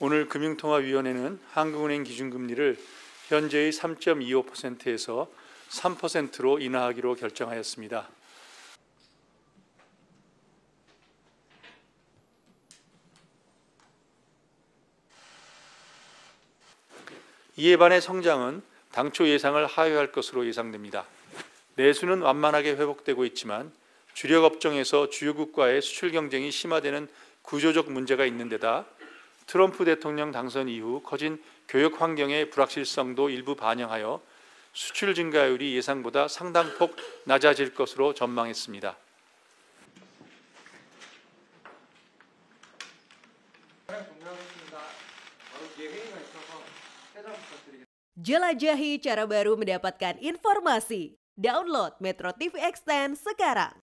오늘 금융통화위원회는 한국은행 기준금리를 현재의 3.25%에서 3%로 인하하기로 결정하였습니다. 이에 반해 성장은 당초 예상을 하회할 것으로 예상됩니다. 내수는 완만하게 회복되고 있지만 주력 업종에서 주요국과의 수출 경쟁이 심화되는 구조적 문제가 있는 데다 트럼프 대통령 당선 이후 커진 교역 환경의 불확실성도 일부 반영하여 수출 증가율이 예상보다 상당폭 낮아질 것으로 전망했습니다. Jelajahi cara baru mendapatkan informasi. Download Metro TV Extend sekarang.